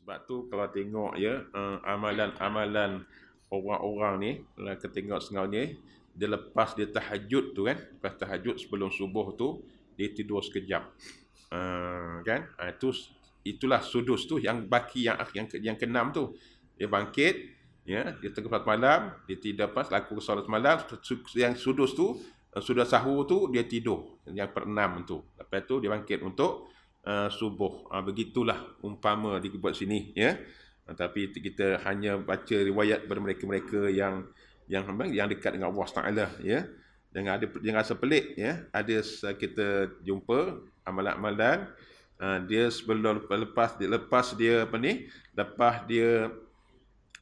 Sebab tu kalau tengok ya eh, amalan-amalan uh, orang-orang ni kalau eh, kita tengok sengau ni dia lepas dia tahajud tu kan lepas tahajud sebelum subuh tu dia tidur sekejap. Uh, kan? Uh, ha, itu itulah sudus tu yang baki yang yang, yang keenam tu. Dia bangkit ya dia tengah solat malam dia tidak pas laku solat malam yang sudus tu sudah sahur tu dia tidur yang keenam tu lepas tu dia bangkit untuk uh, subuh. Uh, begitulah umpama dibuat sini ya. Uh, tapi kita hanya baca riwayat daripada mereka-mereka yang yang yang dekat dengan Allah Taala ya. Jangan ada jangan rasa pelik ya. Ada kita jumpa amalan-amalan uh, ah, dia sebelum lepas dia lepas dia apa ni? Lepas dia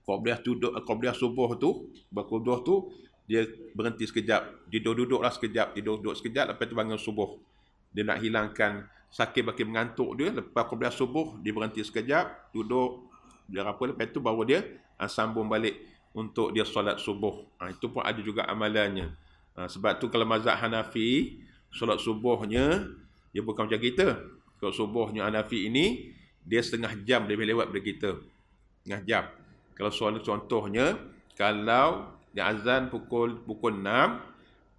qobliyah duduk qobliyah subuh tu, berkuduh tu dia berhenti sekejap, dia duduk-duduklah sekejap, dia duduk, duduk sekejap lepas tu bangun subuh. Dia nak hilangkan sakit bagi mengantuk dia lepas qabla subuh dia berhenti sekejap duduk dia apa lepas tu baru dia ha, sambung balik untuk dia solat subuh ha, itu pun ada juga amalannya ha, sebab tu kalau mazhab Hanafi solat subuhnya dia bukan macam kita Kalau subuhnya Hanafi ini dia setengah jam lebih lewat daripada kita setengah jam kalau soalan contohnya kalau dia azan pukul pukul 6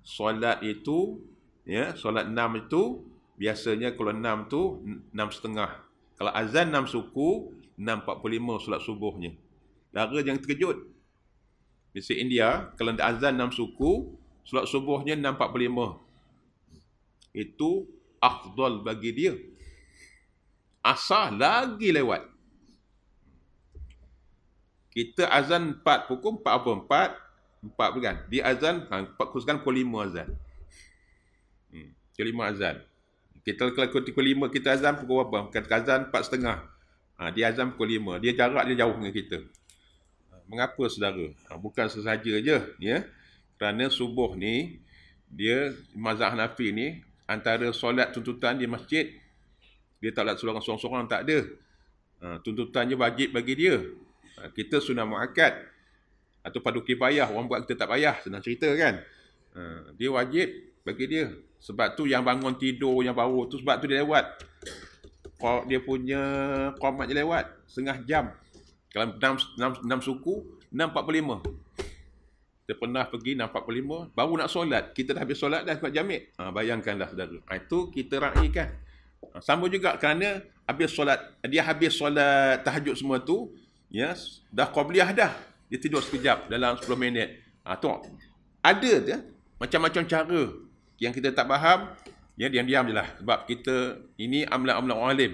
solat itu ya solat 6 itu biasanya kalau enam tu enam setengah. Kalau azan enam suku, enam empat puluh lima solat subuhnya. Lara jangan terkejut. Mesti India, kalau azan enam suku, solat subuhnya enam empat puluh lima. Itu afdal bagi dia. Asah lagi lewat. Kita azan empat pukul, empat apa? Empat, empat kan? Dia azan, ha, empat pukul sekarang pukul lima azan. Hmm. Pukul azan. Kita kalau pukul 5 kita azam pukul apa? Kata azam 4.30. Ha, dia azam pukul 5. Dia jarak dia jauh dengan kita. Ha, mengapa saudara? Ha, bukan sesaja je. Ya? Kerana subuh ni, dia mazhab nafi ni, antara solat tuntutan di masjid, dia tak nak sorang-sorang, tak ada. Ha, tuntutannya wajib bagi dia. Ha, kita sunnah mu'akad. Atau padu kibayah, orang buat kita tak payah. Senang cerita kan? Ha, dia wajib bagi dia. Sebab tu yang bangun tidur, yang bau tu sebab tu dia lewat. Kalau dia punya komat dia lewat, setengah jam. Kalau enam, enam, enam suku, enam empat puluh lima. Kita pernah pergi enam empat puluh lima, baru nak solat. Kita dah habis solat dah sebab jamik. Ha, bayangkanlah saudara. Ha, itu kita raikan. Ha, sama juga kerana habis solat, dia habis solat tahajud semua tu, yes, ya, dah qobliyah dah. Dia tidur sekejap dalam 10 minit. Ha, tengok. Ada dia macam-macam cara yang kita tak faham, ya diam-diam jelah sebab kita ini amla-amla alim.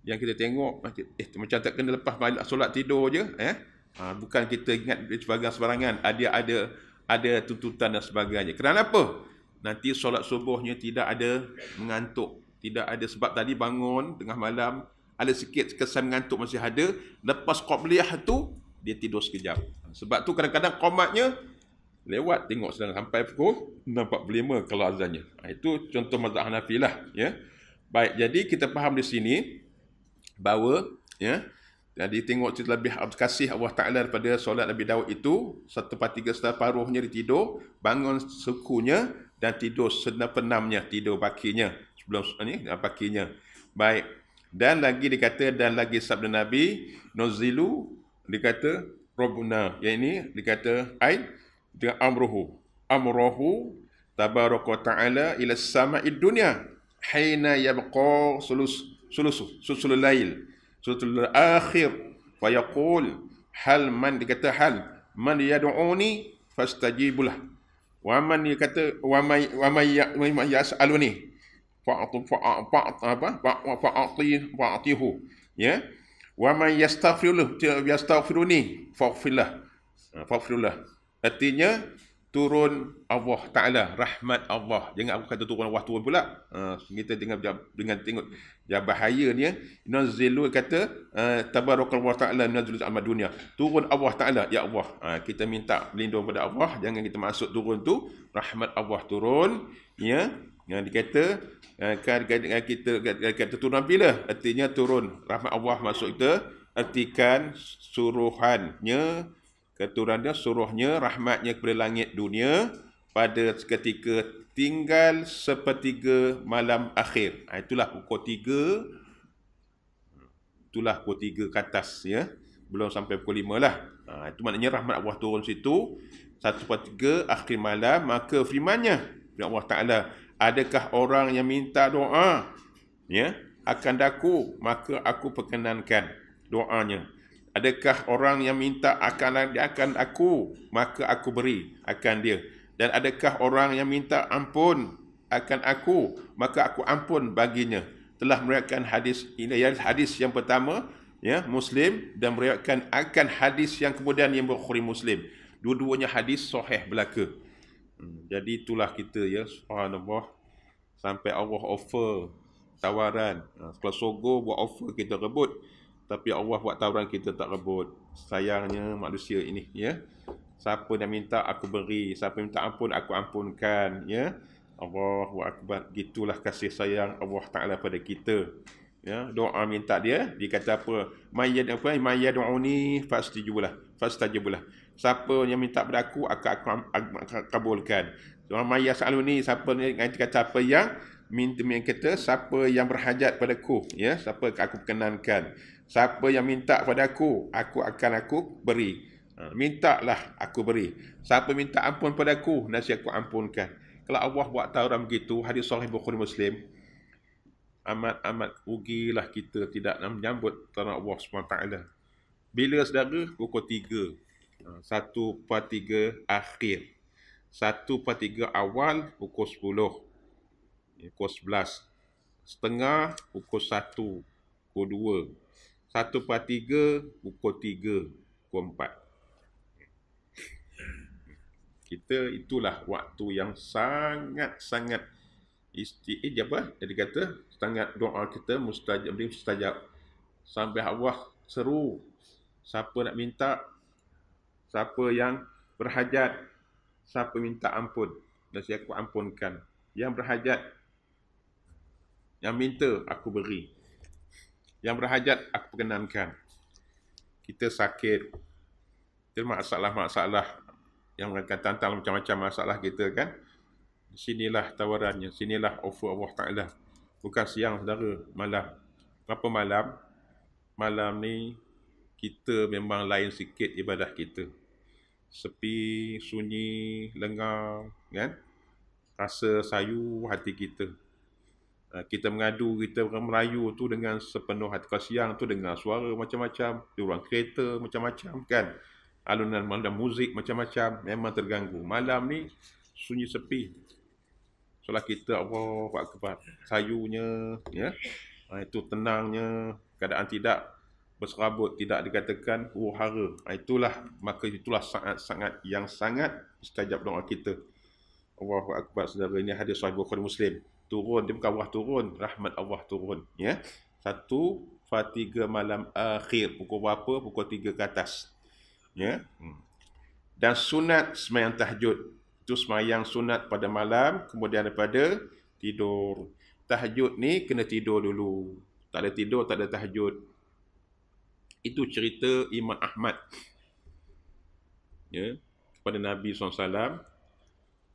Yang kita tengok eh macam tak kena lepas balik solat tidur je eh. Ha, bukan kita ingat sebagainya sebarangan ada ah, ada ada tuntutan dan sebagainya. Kenapa? Nanti solat subuhnya tidak ada mengantuk, tidak ada sebab tadi bangun tengah malam ada sikit kesan mengantuk masih ada, lepas qabliyah tu dia tidur sekejap. Sebab tu kadang-kadang komatnya -kadang lewat tengok sedang sampai pukul nampak berlima kalau azannya ha, itu contoh mazhab Hanafi lah ya baik jadi kita faham di sini bahawa ya jadi tengok cerita lebih kasih Allah Ta'ala daripada solat Nabi Daud itu Satu part tiga setelah paruhnya ditidur Bangun sekunya dan tidur senapenamnya Tidur pakinya Sebelum ini, pakinya Baik Dan lagi dikata dan lagi sabda Nabi Nuzilu Dikata Robuna Yang ini dikata Ain dengan amruhu amruhu tabaraka taala ila samai dunia haina yabqa sulus sulus sulusul lail sulusul akhir fa yaqul hal man dikata hal man yad'uni fastajibulah wa man kata wa may wa may wa may yas'aluni fa atu apa apa fa fa ya wa may yastaghfiru yastaghfiruni fa'firlah ha, fa'firlah Artinya turun Allah Taala rahmat Allah. Jangan aku kata turun Allah turun pula. Uh, kita tengok dengan tengok ya bahaya ni eh. nazilu kata uh, eh, tabarakal wa taala nazilu al dunia. Turun Allah Taala ya Allah. Uh, kita minta lindung pada Allah jangan kita masuk turun tu rahmat Allah turun ya yang ha, dikata eh, kan uh, kita kata turun bila lah. artinya turun rahmat Allah masuk kita artikan suruhannya keturunan dia suruhnya rahmatnya kepada langit dunia pada ketika tinggal sepertiga malam akhir. Ha, itulah pukul tiga. Itulah pukul tiga ke atas. Ya. Belum sampai pukul lima lah. Ha, itu maknanya rahmat Allah turun situ. Satu per tiga akhir malam. Maka firmannya. Ya Allah Ta'ala. Adakah orang yang minta doa? Ya. Akan daku. Maka aku perkenankan doanya. Adakah orang yang minta akan dia akan aku maka aku beri akan dia dan adakah orang yang minta ampun akan aku maka aku ampun baginya telah meriwayatkan hadis ini ya, hadis yang pertama ya Muslim dan meriwayatkan akan hadis yang kemudian yang Bukhari Muslim dua-duanya hadis sahih belaka hmm, jadi itulah kita ya subhanallah sampai Allah offer tawaran ha, kalau sogo buat offer kita rebut tapi Allah buat tawaran kita tak rebut sayangnya manusia ini ya siapa yang minta aku beri siapa yang minta ampun aku ampunkan ya Allah Allahu akbar gitulah kasih sayang Allah Taala pada kita ya doa minta dia dia kata apa mayyad apa mayyaduni fastijibulah fastajibulah siapa yang minta pada aku aku akan kabulkan Maya mayyasaluni siapa yang kata apa yang minta yang kata siapa yang berhajat padaku, ya siapa aku kenankan, siapa yang minta padaku, aku akan aku beri ha, mintalah aku beri siapa minta ampun padaku, aku nasi aku ampunkan kalau Allah buat tahu orang begitu hadis sahih bukhari muslim amat amat rugilah kita tidak menyambut tanah Allah SWT bila saudara pukul 3 1 4 3 akhir 1 4 3 awal pukul 10 pukul 11 setengah pukul 1 pukul 2 1 per 3 pukul 3 pukul 4 kita itulah waktu yang sangat-sangat isti eh, jadi kata setengah doa kita mustajab dia mustajab sampai Allah seru siapa nak minta siapa yang berhajat siapa minta ampun dan saya ampunkan yang berhajat yang minta, aku beri. Yang berhajat, aku perkenankan. Kita sakit. Kita masalah-masalah yang mereka tantang macam-macam masalah kita kan. Sinilah tawarannya. Sinilah offer Allah Ta'ala. Bukan siang, saudara. Malam. Berapa malam? Malam ni, kita memang lain sikit ibadah kita. Sepi, sunyi, lengang, kan? Rasa sayu hati kita. Eh, kita mengadu kita merayu tu dengan sepenuh hati kau tu dengan suara macam-macam di ruang kereta macam-macam kan alunan malam muzik macam-macam memang terganggu malam ni sunyi sepi solat kita Allah akbar sayunya ya eh, itu tenangnya keadaan tidak berserabut tidak dikatakan uhara eh, itulah maka itulah sangat-sangat yang sangat mustajab doa kita Allahu akbar saudara ini hadis sahih Bukhari Muslim turun dia bukan wah turun rahmat Allah turun ya satu fatiga malam akhir pukul berapa pukul tiga ke atas ya hmm. dan sunat semayang tahajud itu semayang sunat pada malam kemudian daripada tidur tahajud ni kena tidur dulu tak ada tidur tak ada tahajud itu cerita Imam Ahmad ya pada Nabi SAW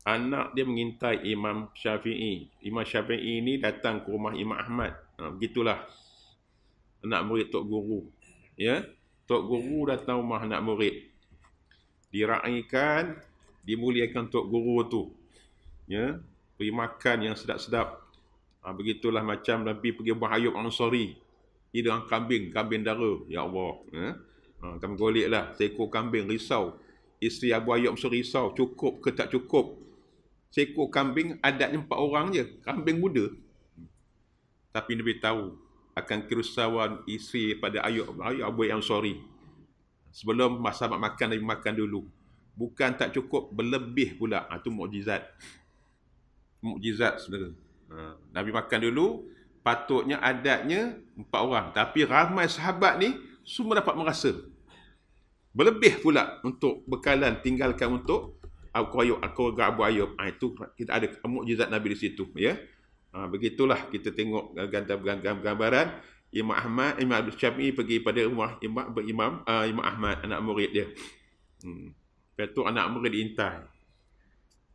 anak dia mengintai Imam Syafi'i. Imam Syafi'i ni datang ke rumah Imam Ahmad. Ha, begitulah. Anak murid Tok Guru. Ya. Tok Guru datang rumah anak murid. Diraikan, dimuliakan Tok Guru tu. Ya. Beri makan yang sedap-sedap. Ha, begitulah macam Nabi pergi rumah Ayub Ansari. Dia dengan kambing, kambing dara. Ya Allah. Ya. Ha, kami golik lah. Seekor kambing risau. Isteri Abu Ayub Ansari risau. Cukup ke tak cukup seekor kambing adatnya empat orang je, kambing muda. Tapi Nabi tahu akan kerusuhan isteri pada ayuk ayuk abu yang sorry. Sebelum masa nak makan Nabi makan dulu. Bukan tak cukup berlebih pula. Ha, itu mukjizat. Mukjizat sebenarnya. Ha, Nabi makan dulu patutnya adatnya empat orang. Tapi ramai sahabat ni semua dapat merasa. Berlebih pula untuk bekalan tinggalkan untuk aku ayub aku ke Abu Ayub ha, ah, itu kita ada mukjizat Nabi di situ ya ha, begitulah kita tengok gambaran Imam Ahmad Imam Abdul Syafi'i pergi pada rumah Imam berimam uh, ah, Imam Ahmad anak murid dia hmm itu anak murid intai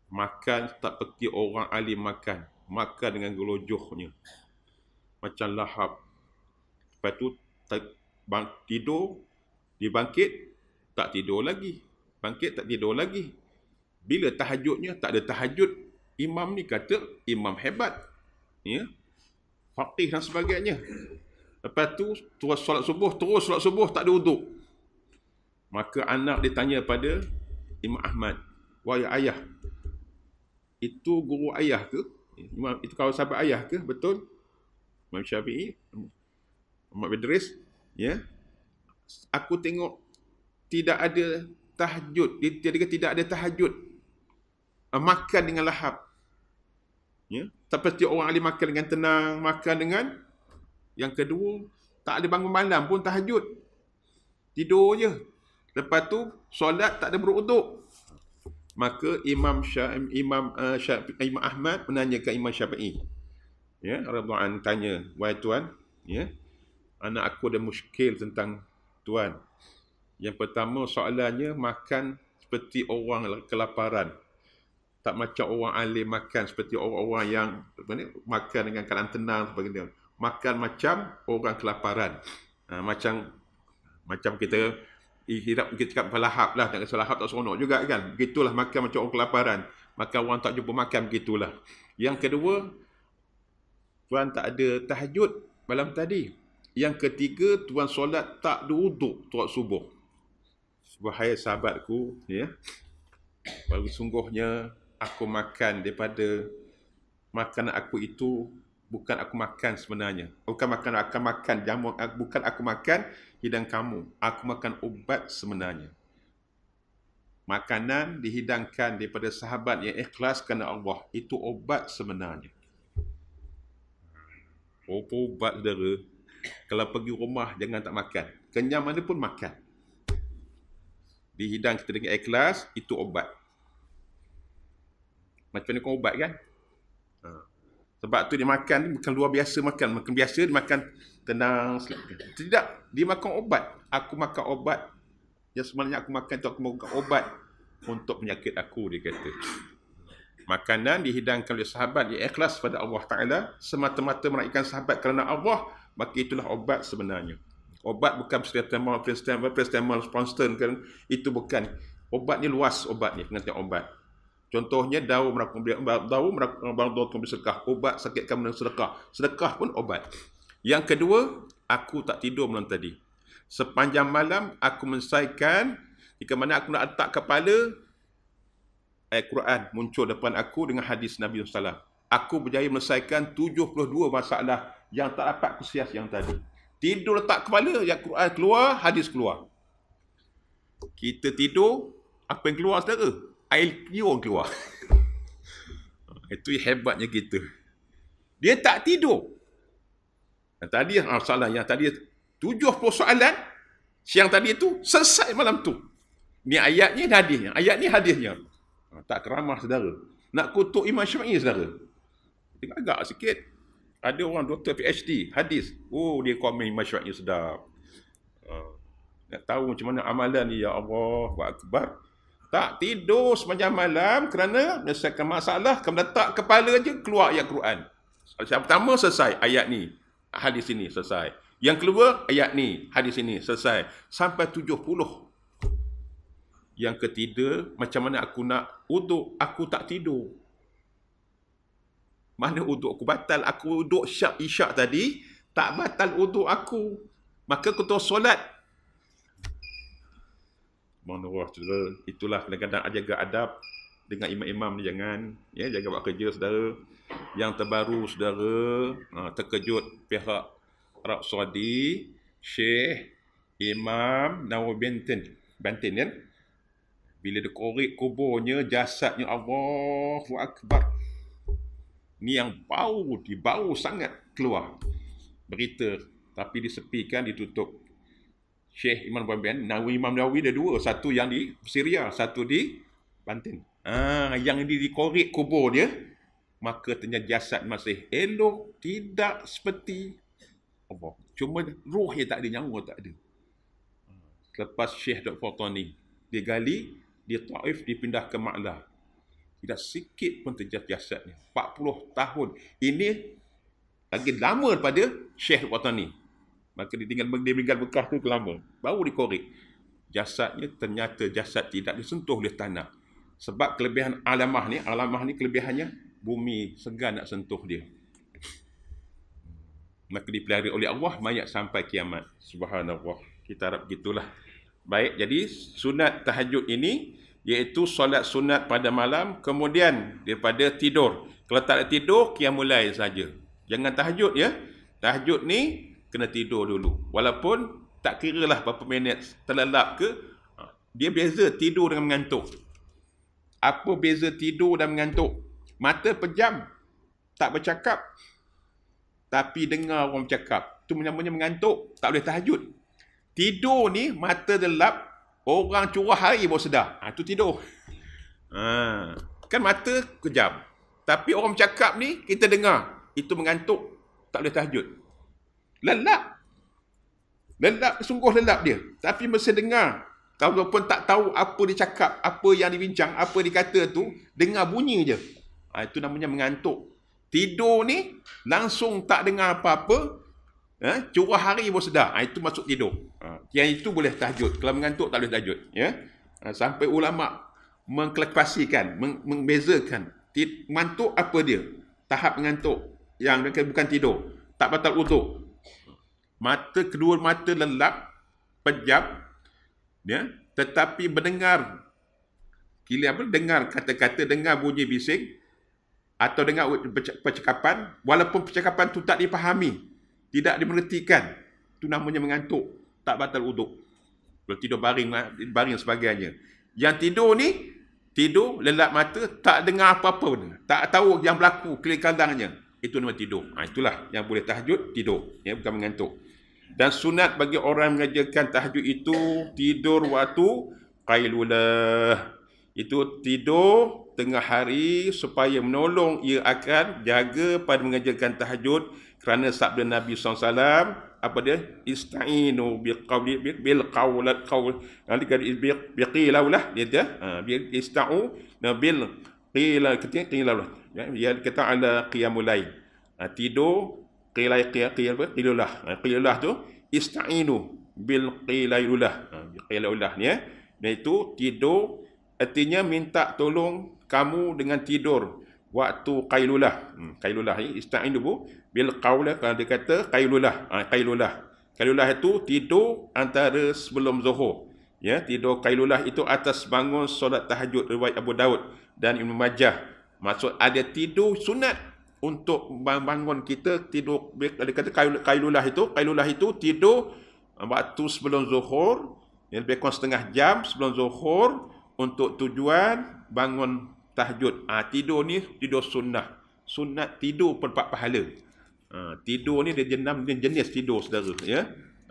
makan tak peki orang ahli makan makan dengan gelojohnya macam lahap lepas tu tak, bang, tidur bangkit tak tidur lagi bangkit tak tidur lagi bila tahajudnya tak ada tahajud imam ni kata imam hebat ya faqih dan sebagainya lepas tu terus solat subuh terus solat subuh tak ada wuduk maka anak dia tanya pada imam Ahmad wahai ayah itu guru ayah ke imam itu kawan sahabat ayah ke betul Imam Syafi'i Imam Idris ya aku tengok tidak ada tahajud dia, dia, dia tidak ada tahajud uh, makan dengan lahap. Ya, Tapi pasti orang ahli makan dengan tenang, makan dengan yang kedua, tak ada bangun malam pun tahajud. Tidur je. Lepas tu solat tak ada beruduk. Maka Imam Syafi Imam uh, ah, Syafi Imam Ahmad menanyakan Imam Syafi'i. Ya, radhuan tanya, "Wahai tuan, ya, anak aku ada muskil tentang tuan. Yang pertama soalannya makan seperti orang kelaparan tak macam orang alim makan seperti orang-orang yang ini, makan dengan keadaan tenang sebagainya makan macam orang kelaparan ha, macam macam kita hidup kita cakap pelahap lah tak kisah tak seronok juga kan begitulah makan macam orang kelaparan Maka orang tak jumpa makan begitulah yang kedua tuan tak ada tahajud malam tadi yang ketiga tuan solat tak duduk tuan subuh wahai sahabatku ya bagi sungguhnya aku makan daripada makanan aku itu bukan aku makan sebenarnya. Bukan makan aku makan jamu bukan aku makan hidang kamu. Aku makan ubat sebenarnya. Makanan dihidangkan daripada sahabat yang ikhlas kerana Allah itu ubat sebenarnya. Apa ubat saudara? Kalau pergi rumah jangan tak makan. Kenyang mana pun makan. Dihidang kita dengan ikhlas itu ubat. Macam dia kau ubat kan ha. Sebab tu dia makan ni bukan luar biasa makan Makan biasa dia makan tenang Tidak dia makan ubat Aku makan ubat Yang sebenarnya aku makan tu aku makan ubat Untuk penyakit aku dia kata Makanan dihidangkan oleh sahabat dia ikhlas pada Allah Ta'ala Semata-mata meraihkan sahabat kerana Allah Maka itulah ubat sebenarnya Obat bukan paracetamol, paracetamol, paracetamol, sponsor kan? Itu bukan. Obat ni luas obat ni. Pengertian obat. Contohnya dawa merakum dawa merakum eh, bantu kamu sedekah obat sakit kamu dengan sedekah. Sedekah pun obat. Yang kedua, aku tak tidur malam tadi. Sepanjang malam aku menyelesaikan di mana aku nak letak kepala ayat Quran muncul depan aku dengan hadis Nabi SAW. Aku berjaya menyelesaikan 72 masalah yang tak dapat aku sias yang tadi. Tidur letak kepala, ayat Quran keluar, hadis keluar. Kita tidur, apa yang keluar saudara? air liur keluar. Itu hebatnya kita. Dia tak tidur. Dan tadi masalah yang tadi 70 ah, soalan siang tadi itu selesai malam tu. Ni ayat ni hadisnya. Ayat ah, ni hadisnya. Tak keramah saudara. Nak kutuk Imam Syafi'i saudara. Tengok agak sikit. Ada orang doktor PhD hadis. Oh dia komen Imam Syafi'i sedap. Uh, nak tahu macam mana amalan ni ya Allah, Akbar. Allah. Tak tidur sepanjang malam kerana menyelesaikan masalah. Kamu tak kepala je, keluar ayat Quran. Yang pertama selesai ayat ni. Hadis ini selesai. Yang kedua, ayat ni. Hadis ini selesai. Sampai tujuh puluh. Yang ketiga, macam mana aku nak uduk, aku tak tidur. Mana uduk aku batal? Aku uduk syak isyak tadi, tak batal uduk aku. Maka aku terus solat menurut saudara itulah kadang-kadang jaga adab dengan imam-imam ni jangan ya jaga buat kerja saudara yang terbaru saudara ha, terkejut pihak Arab Saudi Syekh Imam Nawab Bintin Bintin ya bila dia korek kuburnya jasadnya Allahu Akbar ni yang bau dibau sangat keluar berita tapi disepikan ditutup Syekh Imam Abu Ben, Nawawi Imam Nawawi ada dua, satu yang di Syria, satu di Banten. Ah, yang di dikorek kubur dia, maka ternyata jasad masih elok, tidak seperti apa. Cuma roh dia tak ada, nyawa tak ada. Selepas Syekh Dr. Fatah ni, dia gali, dia ta'if, dipindah ke Ma'la. Tidak sikit pun terjejas jasadnya. 40 tahun. Ini lagi lama daripada Syekh Dr. Fatah Maka dia tinggal dia meninggal bekas tu lama. Baru dikorek. Jasadnya ternyata jasad tidak disentuh oleh tanah. Sebab kelebihan alamah ni, alamah ni kelebihannya bumi segan nak sentuh dia. Maka dipelihara oleh Allah mayat sampai kiamat. Subhanallah. Kita harap gitulah. Baik, jadi sunat tahajud ini iaitu solat sunat pada malam kemudian daripada tidur. Kalau tak ada tidur, kiamulai saja. Jangan tahajud ya. Tahajud ni kena tidur dulu. Walaupun tak kira lah berapa minit terlelap ke, ha, dia beza tidur dengan mengantuk. Apa beza tidur dan mengantuk? Mata pejam, tak bercakap. Tapi dengar orang bercakap. Itu namanya mengantuk, tak boleh tahajud. Tidur ni, mata terlelap, orang curah hari baru sedar. Ha, itu tidur. Ha. Kan mata kejam. Tapi orang bercakap ni, kita dengar. Itu mengantuk, tak boleh tahajud. Lelap. Lelap, sungguh lelap dia. Tapi mesti dengar. Kalau pun tak tahu apa dia cakap, apa yang dibincang, apa dikata tu, dengar bunyi je. Ha, itu namanya mengantuk. Tidur ni, langsung tak dengar apa-apa, eh, curah hari pun sedar. Ha, itu masuk tidur. Ha, yang itu boleh tahajud. Kalau mengantuk, tak boleh tahajud. Ya? Ha, sampai ulama' mengklepasikan, meng- membezakan Tid- apa dia? Tahap mengantuk yang bukan tidur. Tak batal utuh mata kedua mata lelap pejam ya tetapi mendengar kili apa dengar kata-kata dengar bunyi bising atau dengar percakapan walaupun percakapan tu tak dipahami tidak dimengertikan tu namanya mengantuk tak batal uduk kalau tidur baring baring sebagainya yang tidur ni tidur lelap mata tak dengar apa-apa pun tak tahu yang berlaku kelikandangnya itu nama tidur ha, itulah yang boleh tahajud tidur ya bukan mengantuk dan sunat bagi orang mengerjakan tahajud itu tidur waktu qailulah. Itu tidur tengah hari supaya menolong ia akan jaga pada mengerjakan tahajud kerana sabda Nabi SAW apa dia istainu bil qawli bil qawlat qawl nanti kan biqila lah dia dia ha, bi istau bil qila ketika qila lah ya kita ada qiyamul lain ha, tidur qilai qiyal apa qilullah ha, qilullah tu istainu bil qilailullah ha, qilailullah ni ya dan itu tidur artinya minta tolong kamu dengan tidur waktu qailullah hmm, qailullah ni istainu bu bil qaula kalau dia kata qailullah ha, qailullah qailullah itu tidur antara sebelum zuhur ya tidur qailullah itu atas bangun solat tahajud riwayat Abu Daud dan Ibnu Majah maksud ada tidur sunat untuk bangun kita tidur dia kata kailulah itu kailulah itu tidur uh, waktu sebelum zuhur ya, lebih kurang setengah jam sebelum zuhur untuk tujuan bangun tahajud ha, tidur ni tidur sunnah sunat tidur perempat pahala ha, tidur ni dia jenam dia jenis tidur saudara ya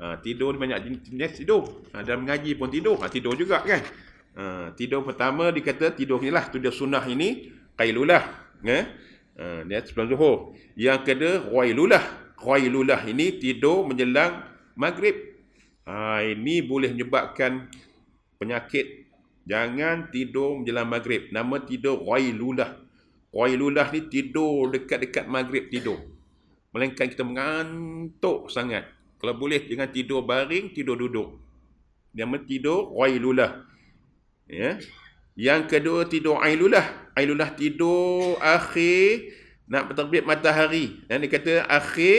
ha, tidur ni banyak jenis, jenis tidur ha, dalam mengaji pun tidur ha, tidur juga kan ha, tidur pertama dikata tidur ni lah tidur sunnah ini kailulah ya ha? ni ha, uh, sebelum zuhur. Yang kedua, Ruailulah. Ruailulah ini tidur menjelang maghrib. Ha, ini boleh menyebabkan penyakit. Jangan tidur menjelang maghrib. Nama tidur Ruailulah. Ruailulah ni tidur dekat-dekat maghrib tidur. Melainkan kita mengantuk sangat. Kalau boleh, jangan tidur baring, tidur duduk. Nama tidur Ruailulah. Ya. Yeah. Yang kedua tidur ailulah. Ailulah tidur akhir nak terbit matahari. Yang dia kata akhir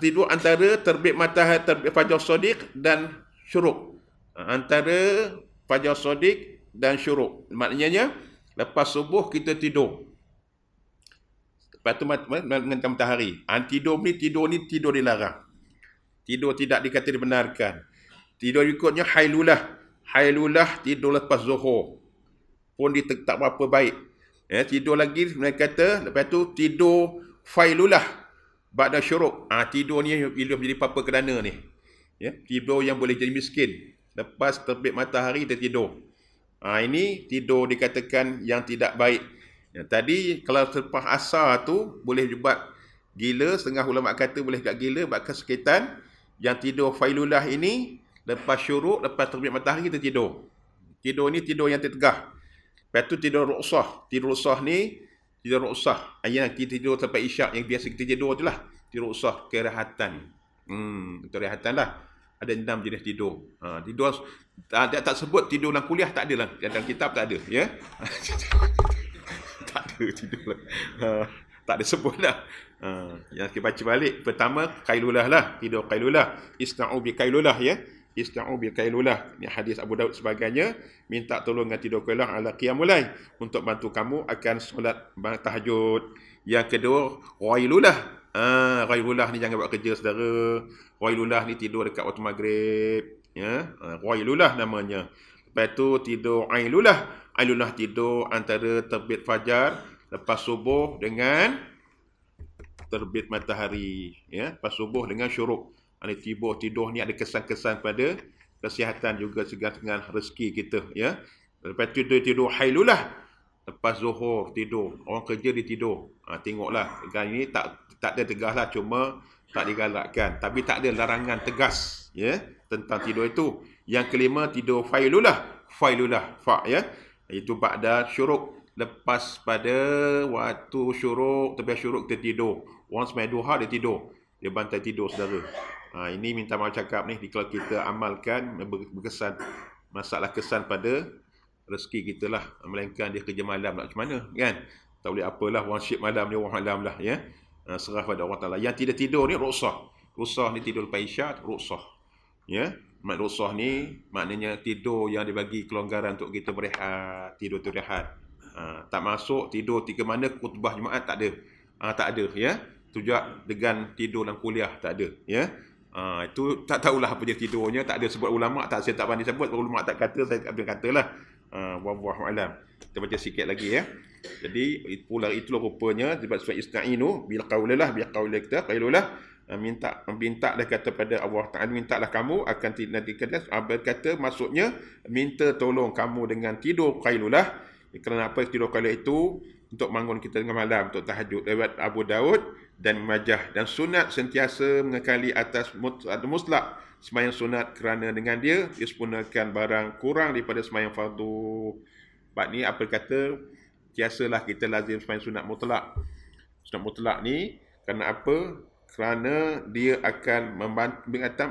tidur antara terbit matahari terbit fajar sodik dan syuruk. Antara fajar sodik dan syuruk. Maknanya lepas subuh kita tidur. Lepas tu dengan matahari. Ha, tidur ni tidur ni tidur dilarang. Tidur tidak dikata dibenarkan. Tidur ikutnya hailulah. Hailulah tidur lepas zuhur. Pun dia tak berapa baik. Ya, tidur lagi mereka kata. Lepas tu tidur failulah. Ba'da syuruk. Ah ha, tidur ni ilmu jadi apa kerana ni. Ya, tidur yang boleh jadi miskin. Lepas terbit matahari dia tidur. Ha, ini tidur dikatakan yang tidak baik. Ya, tadi kalau terpah asar tu boleh buat gila. Setengah ulama kata boleh buat gila. Buat kesekitan yang tidur failulah ini. Lepas syuruk, lepas terbit matahari, kita tidur. Tidur ni tidur yang tertegah. Lepas tu tidur ruksah. Tidur ruksah ni, tidur ruksah. Ayat yang kita tidur sampai isyak yang biasa kita tidur tu lah. Tidur ruksah kerehatan. Hmm, untuk rehatan lah. Ada enam jenis tidur. Ha, tidur, tak, ah, tak, tak sebut tidur dalam kuliah, tak ada lah. Dalam kitab tak ada. Ya? tak ada tidur lah. Ha, tak ada sebut lah. Ha, yang kita baca balik, pertama, kailulah lah. Tidur kailulah. Isna'u bi kailulah ya. Istau bil kailulah. ni hadis Abu Daud sebagainya. Minta tolong dengan tidur kailah ala qiyamulai. Untuk bantu kamu akan solat tahajud. Yang kedua, Wailulah. Ah, ha, ni jangan buat kerja, saudara. Wailulah ni tidur dekat waktu maghrib. Ya, Wailulah ha, namanya. Lepas tu, tidur Ailulah. Ailulah tidur antara terbit fajar. Lepas subuh dengan terbit matahari. Ya, lepas subuh dengan syuruk. Ani tibur tidur ni ada kesan-kesan pada kesihatan juga segan dengan rezeki kita ya lepas tidur tidur hailulah lepas zuhur tidur orang kerja dia tidur ha, tengoklah gan ini tak tak ada tegahlah cuma tak digalakkan tapi tak ada larangan tegas ya tentang tidur itu yang kelima tidur failulah failulah fa ya itu ba'da syuruk lepas pada waktu syuruk tepi syuruk tertidur orang semai duha dia tidur dia bantai tidur saudara Ha, ini minta maaf cakap ni, kalau kita amalkan, berkesan masalah kesan pada rezeki kita lah. Melainkan dia kerja malam lah. Macam mana? Kan? Tak boleh apalah. One shift malam ni, one malam lah. Ya? Ha, serah pada Allah Ta'ala. Yang tidak tidur ni, rosah. Rosah ni tidur lepas isyat, rosah. Ya? Mak rosah ni, maknanya tidur yang dibagi kelonggaran untuk kita berehat. Tidur tu rehat. Ha, tak masuk, tidur tiga mana, kutubah Jumaat tak ada. Ha, tak ada, ya? Tujak dengan tidur dalam kuliah, tak ada. Ya? Yeah? Ha, itu tak tahulah apa dia tidurnya. Tak ada sebut ulama' tak saya tak pandai sebut. Kalau ulama' tak kata, saya tak pandai katalah. Ha, wah alam. Kita baca sikit lagi ya. Jadi pula itulah rupanya sebab sebab istainu bil qaulalah bi qaulil kita qailulah ha, minta minta dah kata pada Allah Taala mintalah kamu akan nanti kedas kata maksudnya minta tolong kamu dengan tidur qailulah kerana apa tidur qailul itu untuk bangun kita dengan malam untuk tahajud lewat Abu Daud dan majah dan sunat sentiasa mengekali atas muslak semayang sunat kerana dengan dia Ia sempurnakan barang kurang daripada semayang fardu sebab ni apa kata biasalah kita lazim semayang sunat mutlak sunat mutlak ni kerana apa kerana dia akan membantu,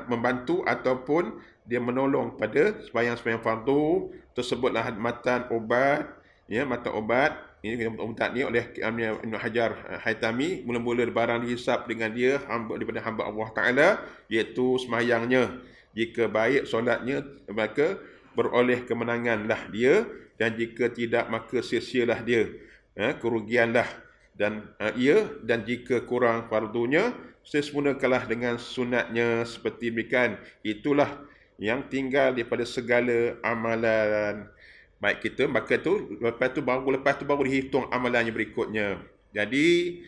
membantu ataupun dia menolong pada semayang-semayang fardu tersebutlah matan obat ya mata obat ini kita obat ni oleh Ibn Hajar eh, Haitami mula-mula barang dihisap dengan dia hamba daripada hamba Allah Taala iaitu semayangnya jika baik solatnya maka beroleh kemenanganlah dia dan jika tidak maka sia-sialah dia ya, kerugianlah dan uh, ia dan jika kurang fardunya sesmuna kalah dengan sunatnya seperti demikian itulah yang tinggal daripada segala amalan baik kita maka tu lepas tu baru lepas tu baru dihitung amalan yang berikutnya jadi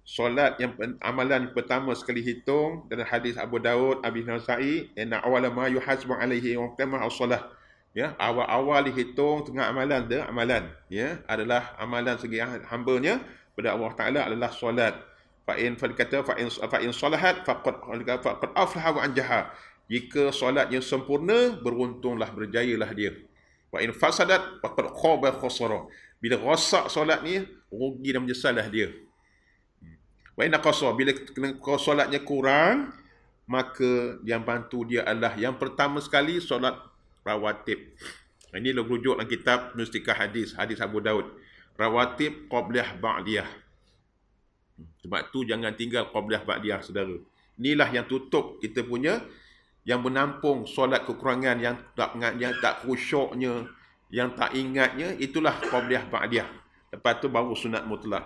solat yang amalan pertama sekali hitung dalam hadis Abu Daud Abi Nasai inna awwala ma yuhasabu alaihi wa qama as-salah ya awal-awal dihitung tengah amalan dia amalan ya adalah amalan segi hamba-nya pada Allah Taala adalah solat fa in fa kata fa in fa in salahat faqad faqad aflaha wa anjaha jika solatnya sempurna beruntunglah berjayalah dia Wa in fasadat wa qad khaba khusara. Bila rosak solat ni, rugi dan lah dia. Hmm. Wa in qasa bila kena solatnya kurang, maka yang bantu dia adalah yang pertama sekali solat rawatib. Ini lo rujuk dalam kitab Mustika Hadis, hadis Abu Daud. Rawatib qabliyah ba'diyah. Hmm. Sebab tu jangan tinggal qabliyah ba'diyah saudara. Inilah yang tutup kita punya yang menampung solat kekurangan yang tak yang tak khusyuknya yang tak ingatnya itulah qabliyah ba'diyah lepas tu baru sunat mutlak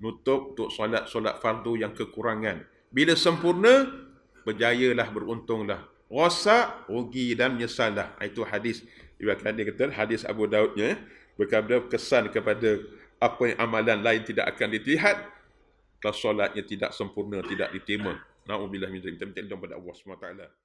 nutup untuk solat-solat fardu yang kekurangan bila sempurna berjayalah beruntunglah rosak rugi dan menyesallah ah, itu hadis Ibnu Qadi kata hadis Abu Daudnya eh, berkata kesan kepada apa yang amalan lain tidak akan dilihat kalau solatnya tidak sempurna tidak diterima Na'udzubillah min zalik. Kita minta lindung pada Allah SWT.